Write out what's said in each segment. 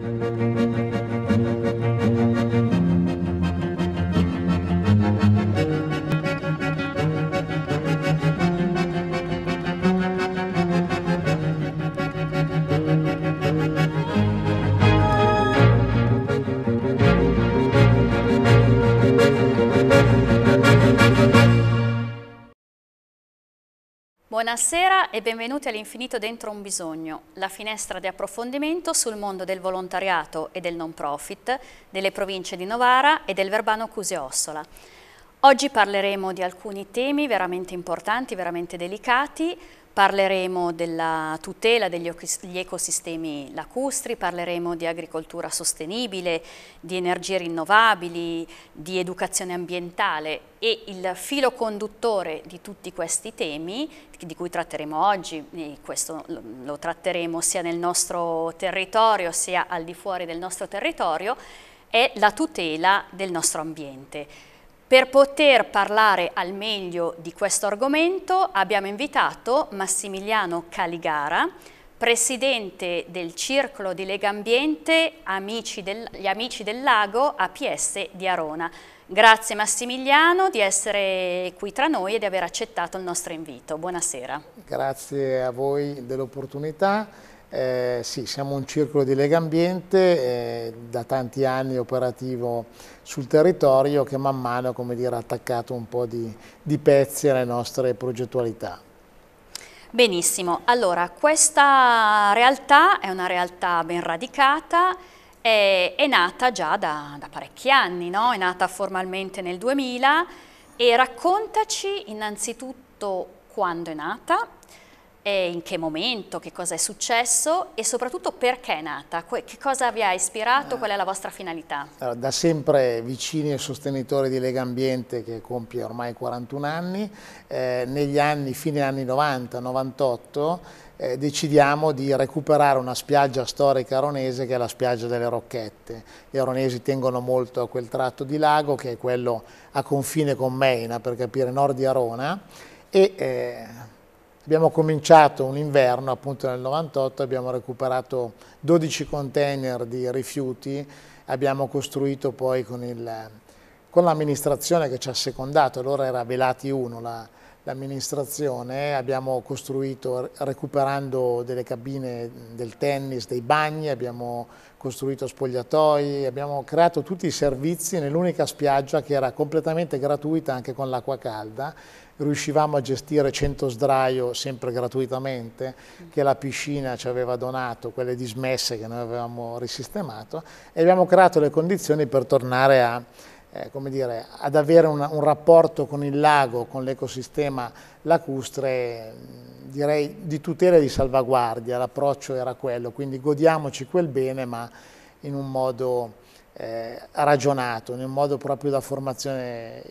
Thank you. Buonasera e benvenuti all'Infinito Dentro un Bisogno, la finestra di approfondimento sul mondo del volontariato e del non profit delle province di Novara e del Verbano Cuse Ossola. Oggi parleremo di alcuni temi veramente importanti, veramente delicati, Parleremo della tutela degli ecosistemi lacustri, parleremo di agricoltura sostenibile, di energie rinnovabili, di educazione ambientale e il filo conduttore di tutti questi temi di cui tratteremo oggi, questo lo tratteremo sia nel nostro territorio sia al di fuori del nostro territorio, è la tutela del nostro ambiente. Per poter parlare al meglio di questo argomento abbiamo invitato Massimiliano Caligara, presidente del Circolo di Lega Ambiente Amici del, gli Amici del Lago APS di Arona. Grazie Massimiliano di essere qui tra noi e di aver accettato il nostro invito. Buonasera. Grazie a voi dell'opportunità eh, sì, siamo un circolo di Lega Ambiente, eh, da tanti anni operativo sul territorio che man mano come dire, ha attaccato un po' di, di pezzi alle nostre progettualità. Benissimo, allora questa realtà è una realtà ben radicata, è, è nata già da, da parecchi anni, no? è nata formalmente nel 2000 e raccontaci innanzitutto quando è nata eh, in che momento, che cosa è successo e soprattutto perché è nata, che cosa vi ha ispirato, qual è la vostra finalità? Allora, da sempre vicini e sostenitori di Lega Ambiente che compie ormai 41 anni, eh, negli anni, fine anni 90, 98, eh, decidiamo di recuperare una spiaggia storica aronese che è la spiaggia delle Rocchette. Gli aronesi tengono molto a quel tratto di lago che è quello a confine con Meina per capire nord di Arona e eh, Abbiamo cominciato un inverno, appunto nel 98, abbiamo recuperato 12 container di rifiuti, abbiamo costruito poi con, l'amministrazione che ci ha secondato, allora era Velati 1 l'amministrazione, la, abbiamo costruito recuperando delle cabine del tennis, dei bagni, abbiamo costruito spogliatoi, abbiamo creato tutti i servizi nell'unica spiaggia che era completamente gratuita anche con l'acqua calda riuscivamo a gestire 100 sdraio sempre gratuitamente che la piscina ci aveva donato, quelle dismesse che noi avevamo risistemato e abbiamo creato le condizioni per tornare a, eh, dire, ad avere un, un, rapporto con il lago, con l'ecosistema lacustre direi di tutela e di salvaguardia, l'approccio era quello, quindi godiamoci quel bene ma in un modo eh, ragionato, in un modo proprio da formazione,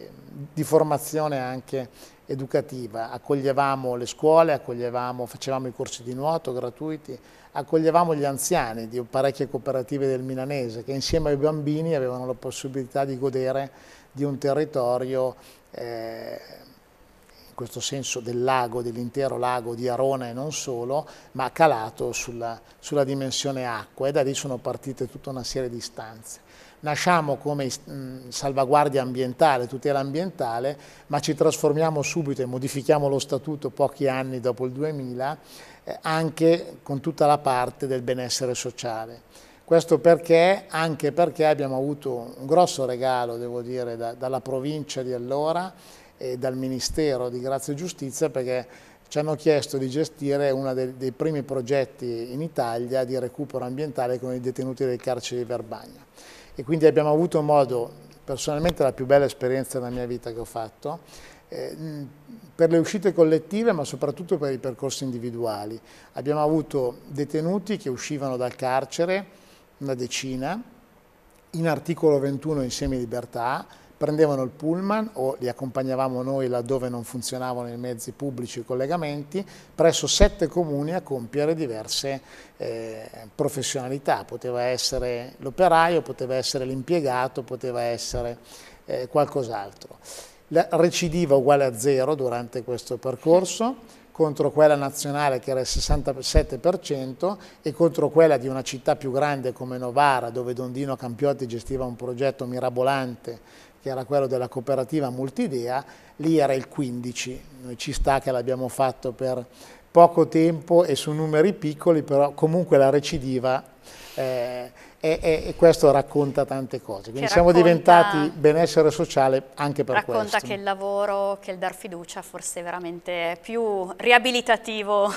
di formazione anche educativa. Accoglievamo le scuole, accoglievamo, facevamo i corsi di nuoto gratuiti, accoglievamo gli anziani di parecchie cooperative del Milanese che insieme ai bambini avevano la possibilità di godere di un territorio eh, in questo senso del lago, dell'intero lago di Arona e non solo, ma calato sulla, sulla, dimensione acqua e da lì sono partite tutta una serie di istanze. Nasciamo come salvaguardia ambientale, tutela ambientale, ma ci trasformiamo subito e modifichiamo lo statuto pochi anni dopo il 2000 eh, anche con tutta la parte del benessere sociale. Questo perché? Anche perché abbiamo avuto un grosso regalo, devo dire, da, dalla provincia di allora, e dal Ministero di Grazia e Giustizia perché ci hanno chiesto di gestire uno dei, dei primi progetti in Italia di recupero ambientale con i detenuti del carcere di Verbagna. E quindi abbiamo avuto modo, personalmente la più bella esperienza della mia vita che ho fatto, eh, per le uscite collettive ma soprattutto per i percorsi individuali. Abbiamo avuto detenuti che uscivano dal carcere, una decina, in articolo 21 insieme libertà, prendevano il pullman o li accompagnavamo noi laddove non funzionavano i mezzi pubblici e i collegamenti, presso sette comuni a compiere diverse eh, professionalità, poteva essere l'operaio, poteva essere l'impiegato, poteva essere eh, qualcos'altro. La recidiva uguale a zero durante questo percorso, contro quella nazionale che era il 67% e contro quella di una città più grande come Novara dove Dondino Campiotti gestiva un progetto mirabolante che era quello della cooperativa Multidea, lì era il 15, ci sta che l'abbiamo fatto per poco tempo e su numeri piccoli, però comunque la recidiva eh, e, e, e, questo racconta tante cose. Quindi Ci siamo racconta, diventati benessere sociale anche per racconta questo. Racconta che il lavoro, che il dar fiducia forse è veramente più riabilitativo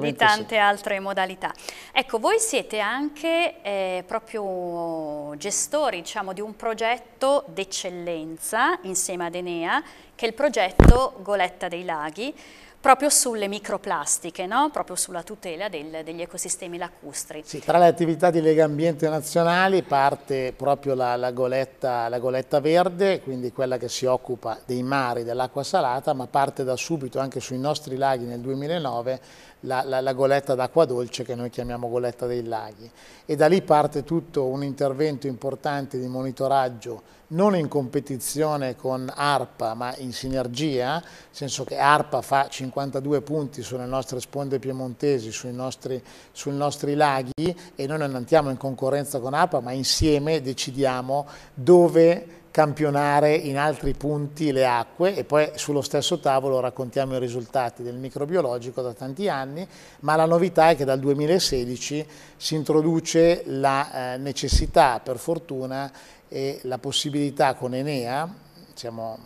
di tante sì. altre modalità. Ecco, voi siete anche eh, proprio gestori diciamo, di un progetto d'eccellenza insieme ad Enea, che è il progetto Goletta dei Laghi, proprio sulle microplastiche, no? proprio sulla tutela del, degli ecosistemi lacustri. Sì, tra le attività di Lega Ambiente Nazionali parte proprio la, la, goletta, la goletta verde, quindi quella che si occupa dei mari, dell'acqua salata, ma parte da subito anche sui nostri laghi nel 2009 la, la, la goletta d'acqua dolce che noi chiamiamo goletta dei laghi. E da lì parte tutto un intervento importante di monitoraggio non in competizione con ARPA ma in sinergia, nel senso che ARPA fa 52 punti sulle nostre sponde piemontesi, sui nostri, sui nostri laghi e noi non andiamo in concorrenza con ARPA ma insieme decidiamo dove campionare in altri punti le acque e poi sullo stesso tavolo raccontiamo i risultati del microbiologico da tanti anni, ma la novità è che dal 2016 si introduce la eh, necessità, per fortuna, e la possibilità con Enea, siamo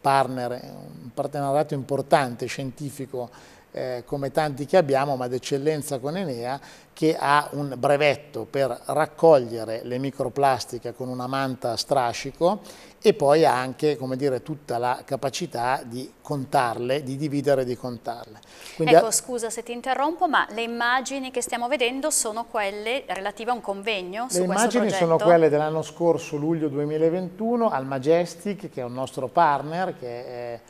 partner, un partenariato importante scientifico eh, come tanti che abbiamo, ma d'eccellenza con Enea, che ha un brevetto per raccogliere le microplastiche con una manta a strascico e poi ha anche dire, tutta la capacità di contarle, di dividere e di contarle. Quindi ecco, scusa se ti interrompo, ma le immagini che stiamo vedendo sono quelle relative a un convegno le su immagini sono quelle dell'anno scorso, luglio 2021, al Majestic, che è un nostro partner, che è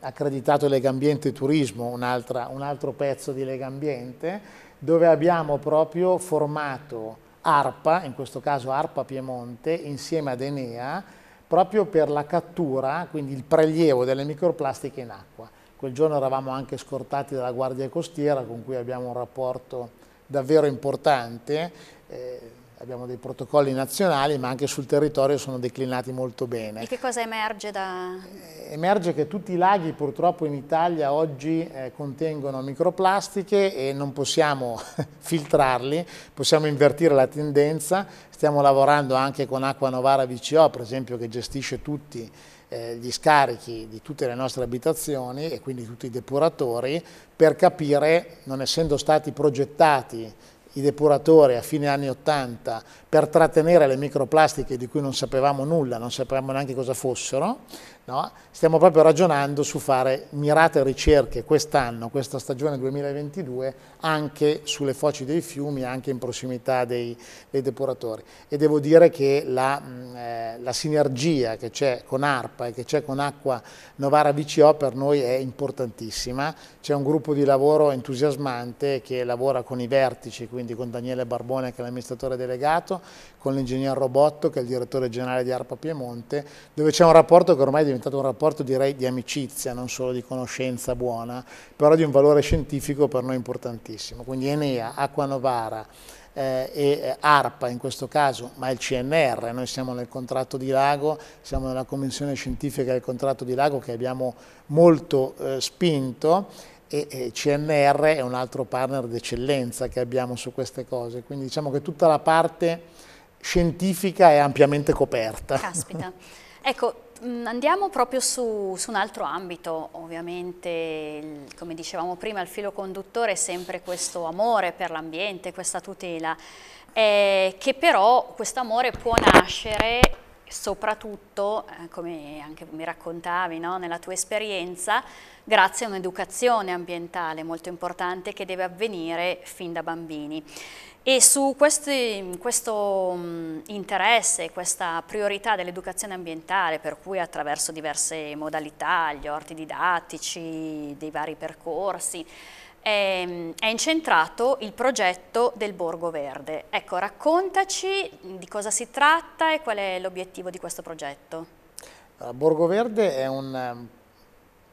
accreditato Legambiente Turismo, un, un altro pezzo di Legambiente, dove abbiamo proprio formato ARPA, in questo caso ARPA Piemonte, insieme ad Enea, proprio per la cattura, quindi il prelievo delle microplastiche in acqua. Quel giorno eravamo anche scortati dalla Guardia Costiera, con cui abbiamo un rapporto davvero importante, eh, abbiamo dei protocolli nazionali ma anche sul territorio sono declinati molto bene. E che cosa emerge da... Eh, emerge che tutti i laghi purtroppo in Italia oggi eh, contengono microplastiche e non possiamo filtrarli, possiamo invertire la tendenza, stiamo lavorando anche con Acqua Novara VCO per esempio che gestisce tutti eh, gli scarichi di tutte le nostre abitazioni e quindi tutti i depuratori per capire, non essendo stati progettati i depuratori a fine anni 80 per trattenere le microplastiche di cui non sapevamo nulla, non sapevamo neanche cosa fossero, No? Stiamo proprio ragionando su fare mirate ricerche quest'anno, questa stagione 2022, anche sulle foci dei fiumi, anche in prossimità dei, dei depuratori. E devo dire che la, eh, la sinergia che c'è con ARPA e che c'è con Acqua Novara VCO per noi è importantissima. C'è un gruppo di lavoro entusiasmante che lavora con i vertici, quindi con Daniele Barbone che è l'amministratore delegato, con l'ingegner Robotto che è il direttore generale di ARPA Piemonte, dove c'è un rapporto che ormai diventa diventato un rapporto direi di amicizia, non solo di conoscenza buona, però di un valore scientifico per noi importantissimo. Quindi Enea, Acqua Novara, eh, e eh, ARPA in questo caso, ma il CNR, noi siamo nel contratto di Lago, siamo nella commissione scientifica del contratto di Lago che abbiamo molto eh, spinto e, e CNR è un altro partner d'eccellenza che abbiamo su queste cose, quindi diciamo che tutta la parte scientifica è ampiamente coperta. Caspita. Ecco, Mm, andiamo proprio su, su, un altro ambito, ovviamente come dicevamo prima il filo conduttore è sempre questo amore per l'ambiente, questa tutela, eh, che però questo amore può nascere soprattutto, eh, come anche mi raccontavi no, nella tua esperienza, grazie a un'educazione ambientale molto importante che deve avvenire fin da bambini. E su questi, questo mm, interesse, questa priorità dell'educazione ambientale, per cui attraverso diverse modalità, gli orti didattici, dei vari percorsi, è, ehm, è incentrato il progetto del Borgo Verde. Ecco, raccontaci di cosa si tratta e qual è l'obiettivo di questo progetto. Borgo Verde è un ehm,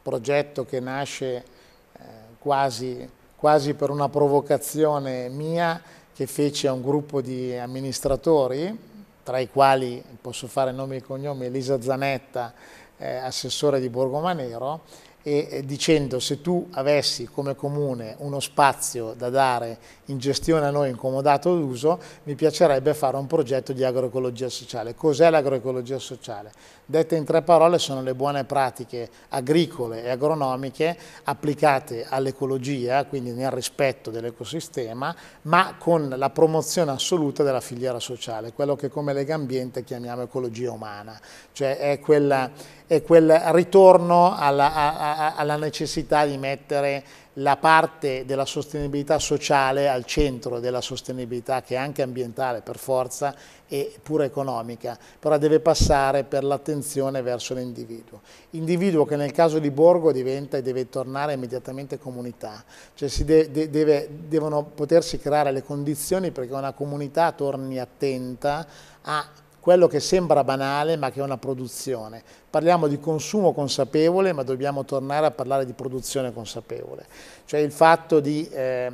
progetto che nasce eh, quasi, quasi per una provocazione mia che fece a un gruppo di amministratori, tra i quali posso fare nomi e cognomi Elisa Zanetta, eh, assessore di Borgomanero, e eh, dicendo se tu avessi come comune uno spazio da dare in gestione a noi incomodato d'uso, mi piacerebbe fare un progetto di agroecologia sociale. Cos'è l'agroecologia sociale? Dette in tre parole sono le buone pratiche agricole e agronomiche applicate all'ecologia, quindi nel rispetto dell'ecosistema, ma con la promozione assoluta della filiera sociale, quello che come Lega Ambiente chiamiamo ecologia umana, cioè è, quella, è quel ritorno alla, a, a, alla necessità di mettere la parte della sostenibilità sociale al centro della sostenibilità che è anche ambientale per forza e pura economica, però deve passare per l'attenzione verso l'individuo. Individuo che nel caso di Borgo diventa e deve tornare immediatamente comunità, cioè de de deve, devono potersi creare le condizioni perché una comunità torni attenta a quello che sembra banale ma che è una produzione. Parliamo di consumo consapevole ma dobbiamo tornare a parlare di produzione consapevole, cioè il fatto di eh,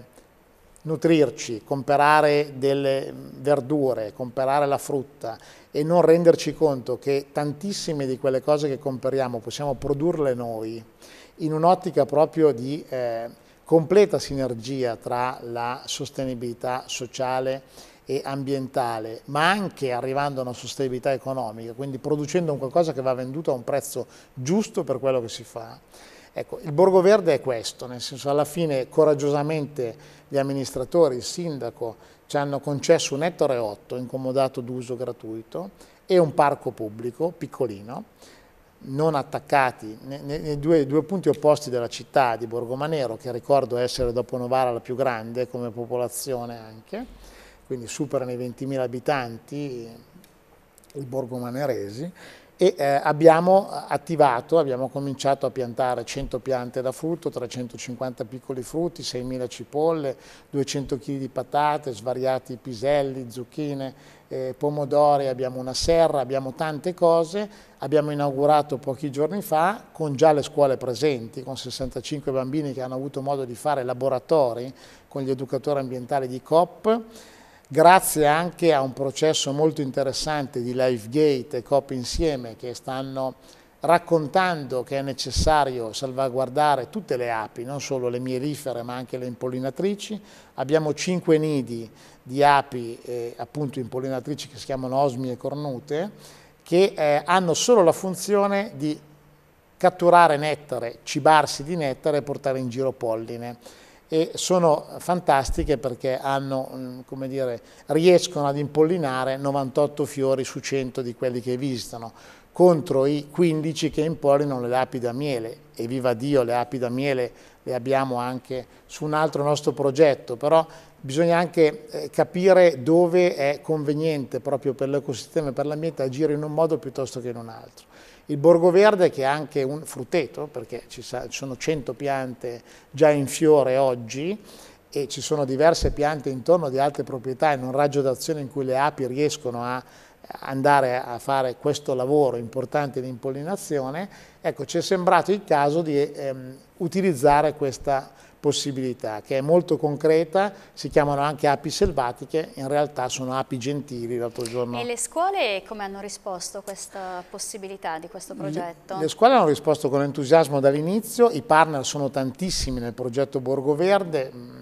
nutrirci, comprare delle verdure, comprare la frutta e non renderci conto che tantissime di quelle cose che compriamo possiamo produrle noi in un'ottica proprio di eh, completa sinergia tra la sostenibilità sociale e ambientale, ma anche arrivando a una sostenibilità economica, quindi producendo un qualcosa che va venduto a un prezzo giusto per quello che si fa. Ecco, il Borgo Verde è questo, nel senso alla fine coraggiosamente gli amministratori, il sindaco ci hanno concesso un ettore e otto incomodato d'uso gratuito e un parco pubblico piccolino, non attaccati nei, due, due, punti opposti della città di Borgomanero, che ricordo essere dopo Novara la più grande come popolazione anche, quindi superano i 20.000 abitanti, il Borgo Maneresi, e eh, abbiamo attivato, abbiamo cominciato a piantare 100 piante da frutto, 350 piccoli frutti, 6.000 cipolle, 200 kg di patate, svariati piselli, zucchine, eh, pomodori, abbiamo una serra, abbiamo tante cose. Abbiamo inaugurato pochi giorni fa con già le scuole presenti, con 65 bambini che hanno avuto modo di fare laboratori con gli educatori ambientali di COP grazie anche a un processo molto interessante di LiveGate e COP Insieme che stanno raccontando che è necessario salvaguardare tutte le api, non solo le mielifere ma anche le impollinatrici. Abbiamo cinque nidi di api eh, appunto impollinatrici che si chiamano osmie cornute che eh, hanno solo la funzione di catturare nettare, cibarsi di nettare e portare in giro polline e sono fantastiche perché hanno, mm, dire, riescono ad impollinare 98 fiori su 100 di quelli che visitano contro i 15 che impollinano le api da miele e viva Dio le api da miele le abbiamo anche su un altro nostro progetto però bisogna anche eh, capire dove è conveniente proprio per l'ecosistema e per l'ambiente agire in un modo piuttosto che in un altro il borgoverde che è anche un frutteto, perché ci sono 100 piante già in fiore oggi e ci sono diverse piante intorno di altre proprietà in un raggio d'azione in cui le api riescono a andare a fare questo lavoro importante di impollinazione, ecco ci è sembrato il caso di ehm, utilizzare questa possibilità, che è molto concreta, si chiamano anche api selvatiche, in realtà sono api gentili l'altro giorno. E le scuole come hanno risposto a questa possibilità di questo progetto? Le, scuole hanno risposto con entusiasmo dall'inizio, i partner sono tantissimi nel progetto Borgo Verde, mm,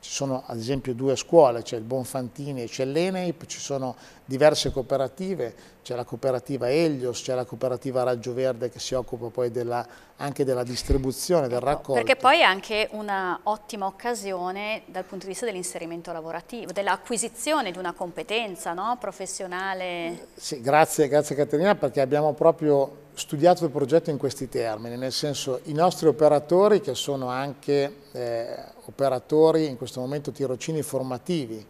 ci sono ad esempio due scuole, c'è il Bonfantini e c'è l'Eneip, ci sono diverse cooperative, c'è la cooperativa Elios, c'è la cooperativa Raggio Verde che si occupa poi della, anche della distribuzione, del ecco, raccolto. Perché poi è anche un'ottima occasione dal punto di vista dell'inserimento lavorativo, dell'acquisizione di una competenza no? professionale. Sì, grazie, grazie Caterina perché abbiamo proprio studiato il progetto in questi termini, nel senso i nostri operatori che sono anche... Eh, operatori, in questo momento tirocini formativi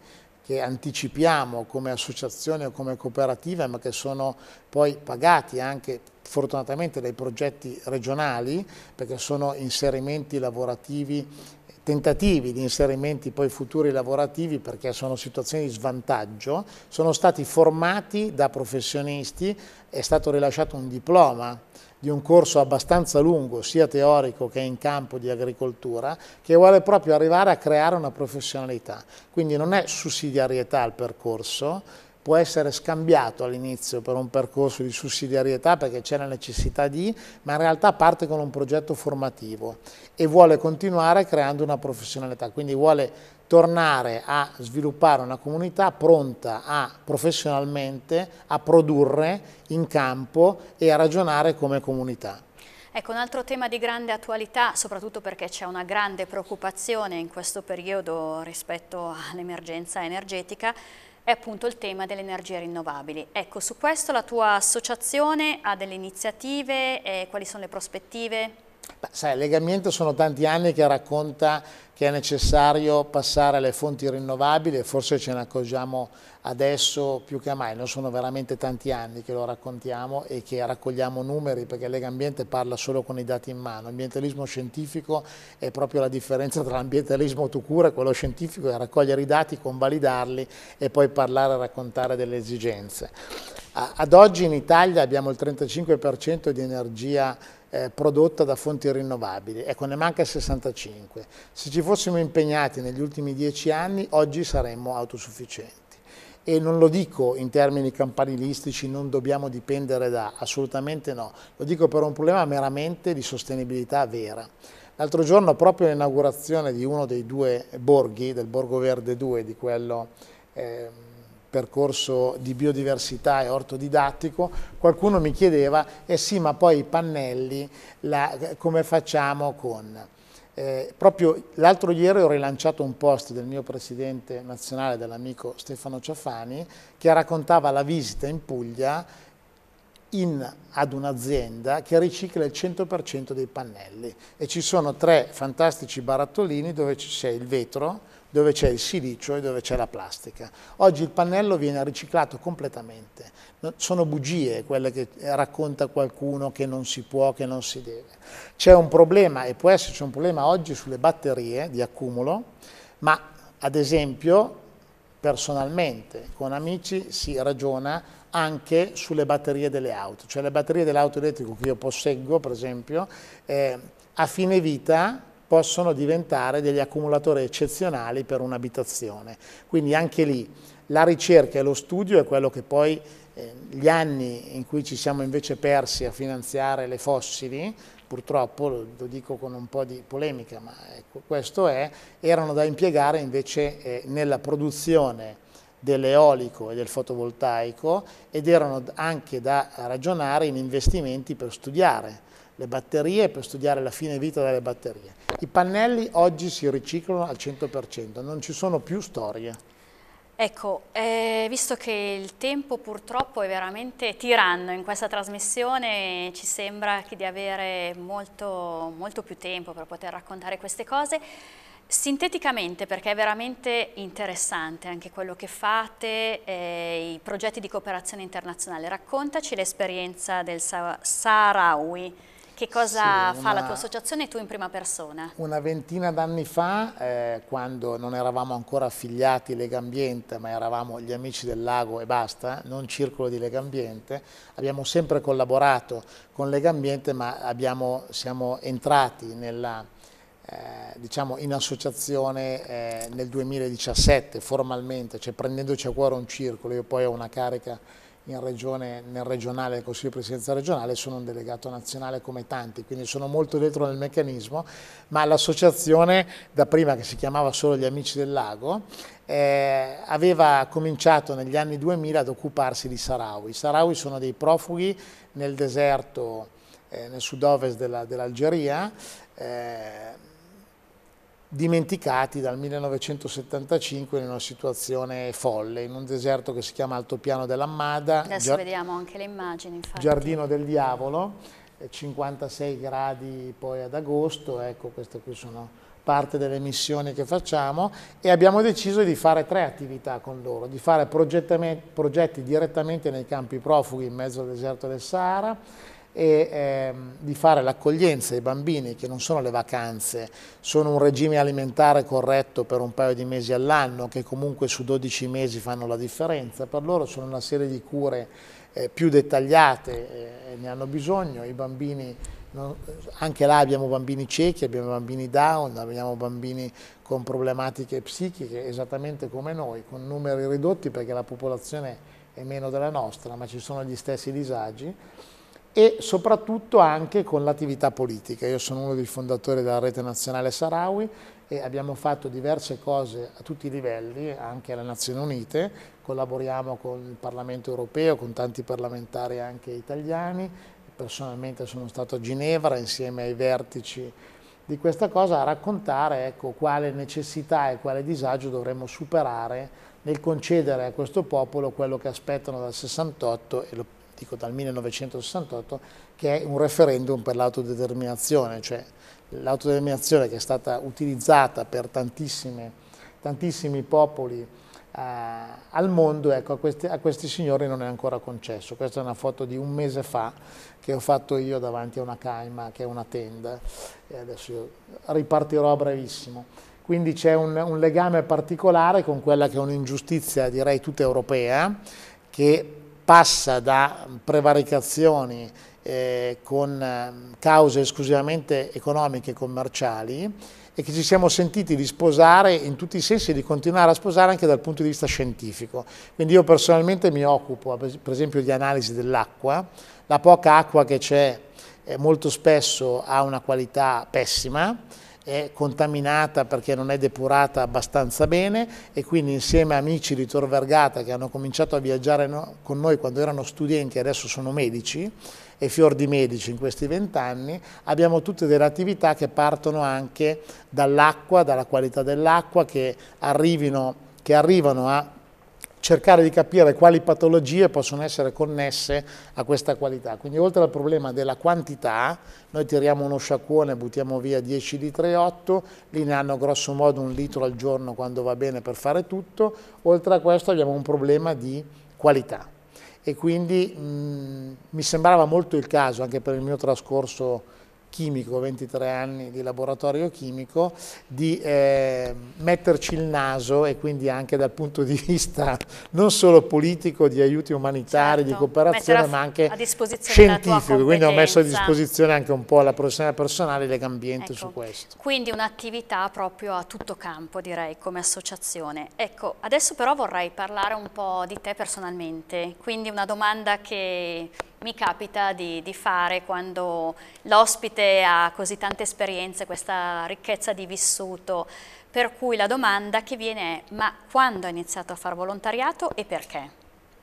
che anticipiamo come associazione o come cooperativa, ma che sono poi pagati anche fortunatamente dai progetti regionali, perché sono inserimenti lavorativi tentativi di inserimenti poi futuri lavorativi perché sono situazioni di svantaggio, sono stati formati da professionisti, è stato rilasciato un diploma di un corso abbastanza lungo, sia teorico che in campo di agricoltura, che vuole proprio arrivare a creare una professionalità. Quindi non è sussidiarietà il percorso, può essere scambiato all'inizio per un percorso di sussidiarietà perché c'è la necessità di, ma in realtà parte con un progetto formativo e vuole continuare creando una professionalità, quindi vuole tornare a sviluppare una comunità pronta a professionalmente a produrre in campo e a ragionare come comunità. Ecco, un altro tema di grande attualità, soprattutto perché c'è una grande preoccupazione in questo periodo rispetto all'emergenza energetica, è appunto il tema delle energie rinnovabili. Ecco, su questo la tua associazione ha delle iniziative, quali sono le prospettive? Beh, sai, Legambiente sono tanti anni che racconta che è necessario passare alle fonti rinnovabili e forse ce ne accorgiamo adesso più che mai. non sono veramente tanti anni che lo raccontiamo e che raccogliamo numeri perché Legambiente parla solo con i dati in mano. L'ambientalismo scientifico è proprio la differenza tra l'ambientalismo tu cura e quello scientifico, è raccogliere i dati, convalidarli e poi parlare e raccontare delle esigenze. Ad oggi in Italia abbiamo il 35% di energia eh, prodotta da fonti rinnovabili. Ecco, ne manca il 65. Se ci fossimo impegnati negli ultimi dieci anni, oggi saremmo autosufficienti. E non lo dico in termini campanilistici, non dobbiamo dipendere da, assolutamente no. Lo dico per un problema meramente di sostenibilità vera. L'altro giorno, proprio l'inaugurazione di uno dei due borghi, del Borgo Verde 2, di quello... Eh, percorso di biodiversità e ortodidattico, qualcuno mi chiedeva, eh sì ma poi i pannelli la, come facciamo con... Eh, proprio l'altro ieri ho rilanciato un post del mio presidente nazionale, dell'amico Stefano Ciafani, che raccontava la visita in Puglia in, ad un'azienda che ricicla il 100% dei pannelli e ci sono tre fantastici barattolini dove c'è il vetro, dove c'è il silicio e dove c'è la plastica. Oggi il pannello viene riciclato completamente, sono bugie quelle che racconta qualcuno che non si può, che non si deve. C'è un problema, e può esserci un problema oggi sulle batterie di accumulo, ma ad esempio personalmente con amici si ragiona anche sulle batterie delle auto, cioè le batterie dell'auto elettrico che io posseggo per esempio, eh, a fine vita possono diventare degli accumulatori eccezionali per un'abitazione. Quindi anche lì la ricerca e lo studio è quello che poi eh, gli anni in cui ci siamo invece persi a finanziare le fossili, purtroppo, lo, dico con un po' di polemica, ma ecco, questo è, erano da impiegare invece eh, nella produzione dell'eolico e del fotovoltaico ed erano anche da ragionare in investimenti per studiare le batterie per studiare la fine vita delle batterie. I pannelli oggi si riciclano al 100%, non ci sono più storie. Ecco, eh, visto che il tempo purtroppo è veramente tiranno in questa trasmissione, ci sembra di avere molto, molto più tempo per poter raccontare queste cose. Sinteticamente, perché è veramente interessante anche quello che fate, eh, i progetti di cooperazione internazionale, raccontaci l'esperienza del Sahrawi. Che cosa sì, fa la tua associazione tu in prima persona? Una ventina d'anni fa, eh, quando non eravamo ancora affiliati Lega Ambiente, ma eravamo gli amici del lago e basta, non circolo di Lega Ambiente, abbiamo sempre collaborato con Lega Ambiente, ma abbiamo, siamo entrati nella, eh, diciamo in associazione eh, nel 2017 formalmente, cioè prendendoci a cuore un circolo, io poi ho una carica regione, nel regionale del Consiglio di Presidenza regionale, sono un delegato nazionale come tanti, quindi sono molto dentro nel meccanismo, ma l'associazione da prima che si chiamava solo gli Amici del Lago, eh, aveva cominciato negli anni 2000 ad occuparsi di Sarawi. I Sarawi sono dei profughi nel deserto, eh, nel sud-ovest dell'Algeria, dell eh, dimenticati dal 1975 in una situazione folle, in un deserto che si chiama Altopiano dell'Ammada. Adesso vediamo anche le immagini. Infatti. Giardino del Diavolo, 56 eh, gradi poi ad agosto, ecco queste qui sono parte delle missioni che facciamo e abbiamo deciso di fare tre attività con loro, di fare progetti direttamente nei campi profughi in mezzo al deserto del Sahara, e ehm, di fare l'accoglienza ai bambini che non sono le vacanze, sono un regime alimentare corretto per un paio di mesi all'anno che comunque su 12 mesi fanno la differenza, per loro sono una serie di cure eh, più dettagliate eh, ne hanno bisogno, i bambini non, anche là abbiamo bambini ciechi, abbiamo bambini down, abbiamo bambini con problematiche psichiche esattamente come noi, con numeri ridotti perché la popolazione è meno della nostra, ma ci sono gli stessi disagi e soprattutto anche con l'attività politica. Io sono uno dei fondatori della rete nazionale Sarawi e abbiamo fatto diverse cose a tutti i livelli, anche alle Nazioni Unite, collaboriamo con il Parlamento europeo, con tanti parlamentari anche italiani, personalmente sono stato a Ginevra insieme ai vertici di questa cosa a raccontare ecco, quale necessità e quale disagio dovremmo superare nel concedere a questo popolo quello che aspettano dal 68 e lo democratico dal 1968 che è un referendum per l'autodeterminazione, cioè l'autodeterminazione che è stata utilizzata per tantissimi popoli eh, al mondo, ecco, a questi, a questi signori non è ancora concesso. Questa è una foto di un mese fa che ho fatto io davanti a una caima, che è una tenda, e adesso io ripartirò a brevissimo. Quindi c'è un, un legame particolare con quella che è un'ingiustizia, direi, tutta europea, che passa da prevaricazioni eh, con ehm, cause esclusivamente economiche e commerciali e che ci siamo sentiti di sposare in tutti i sensi e di continuare a sposare anche dal punto di vista scientifico. Quindi io personalmente mi occupo per esempio di analisi dell'acqua, la poca acqua che c'è eh, molto spesso ha una qualità pessima, è contaminata perché non è depurata abbastanza bene e quindi insieme a amici di Tor Vergata che hanno cominciato a viaggiare con noi quando erano studenti e adesso sono medici e fior di medici in questi vent'anni, abbiamo tutte delle attività che partono anche dall'acqua, dalla qualità dell'acqua, che, che arrivano a cercare di capire quali patologie possono essere connesse a questa qualità. Quindi oltre al problema della quantità, noi tiriamo uno sciacquone, buttiamo via 10 litri e 8, lì ne hanno grosso modo un litro al giorno quando va bene per fare tutto, oltre a questo abbiamo un problema di qualità. E quindi mh, mm, mi sembrava molto il caso, anche per il mio trascorso chimico, 23 anni di laboratorio chimico, di eh, metterci il naso e quindi anche dal punto di vista non solo politico, di aiuti umanitari, certo. di cooperazione, ma anche scientifico. Quindi ho messo a disposizione anche un po' la professione personale Legambiente ecco. su questo. Quindi un'attività proprio a tutto campo, direi, come associazione. Ecco, adesso però vorrei parlare un po' di te personalmente, quindi una domanda che mi capita di, di fare quando l'ospite ha così tante esperienze, questa ricchezza di vissuto, per cui la domanda che viene è ma quando ha iniziato a fare volontariato e perché?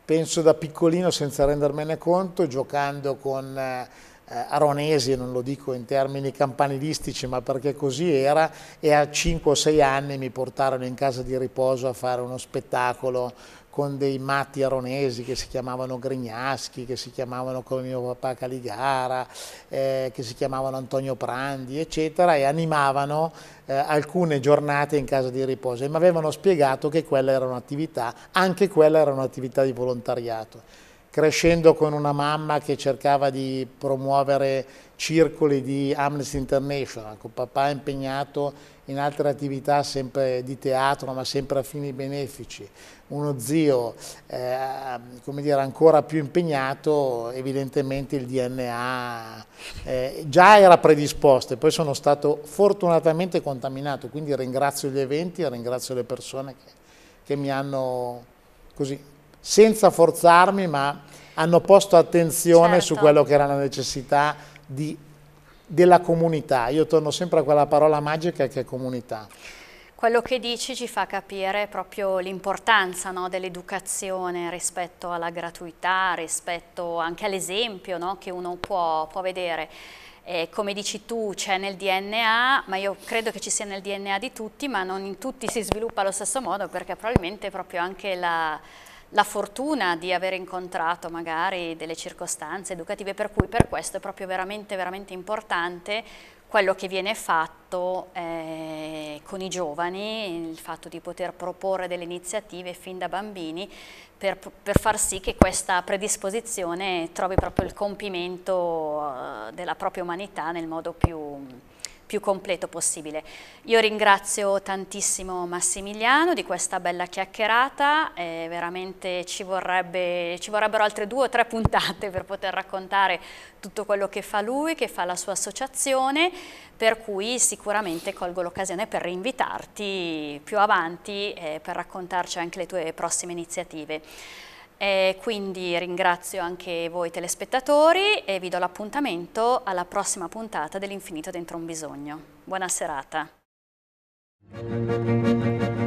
Penso da piccolino senza rendermene conto, giocando con eh, aronesi, non lo dico in termini campanilistici, ma perché così era, e a 5 o 6 anni mi portarono in casa di riposo a fare uno spettacolo con dei matti aronesi che si chiamavano Grignaschi, che si chiamavano come mio papà Caligara, eh, che si chiamavano Antonio Prandi, eccetera, e animavano eh, alcune giornate in casa di riposo e mi avevano spiegato che quella era un'attività, anche quella era un'attività di volontariato. Crescendo con una mamma che cercava di promuovere circoli di Amnesty International, con papà impegnato in altre attività sempre di teatro ma sempre a fini benefici, uno zio eh, come dire, ancora più impegnato, evidentemente il DNA eh, già era predisposto e poi sono stato fortunatamente contaminato, quindi ringrazio gli eventi, ringrazio le persone che, che mi hanno così, senza forzarmi, ma hanno posto attenzione certo. su quello che era la necessità di della comunità. Io torno sempre a quella parola magica che è comunità. Quello che dici ci fa capire proprio l'importanza no, dell'educazione rispetto alla gratuità, rispetto anche all'esempio no, che uno può, può vedere. Eh, come dici tu c'è nel DNA, ma io credo che ci sia nel DNA di tutti, ma non in tutti si sviluppa allo stesso modo perché probabilmente proprio anche la, la fortuna di aver incontrato magari delle circostanze educative per cui per questo è proprio veramente, veramente importante quello che viene fatto eh, con i giovani, il fatto di poter proporre delle iniziative fin da bambini per, per far sì che questa predisposizione trovi proprio il compimento eh, della propria umanità nel modo più, più completo possibile. Io ringrazio tantissimo Massimiliano di questa bella chiacchierata, eh, veramente ci, vorrebbe, ci, vorrebbero altre due o tre puntate per poter raccontare tutto quello che fa lui, che fa la sua associazione, per cui sicuramente colgo l'occasione per rinvitarti più avanti eh, per raccontarci anche le tue prossime iniziative. E quindi ringrazio anche voi telespettatori e vi do l'appuntamento alla prossima puntata dell'Infinito dentro un bisogno. Buona serata.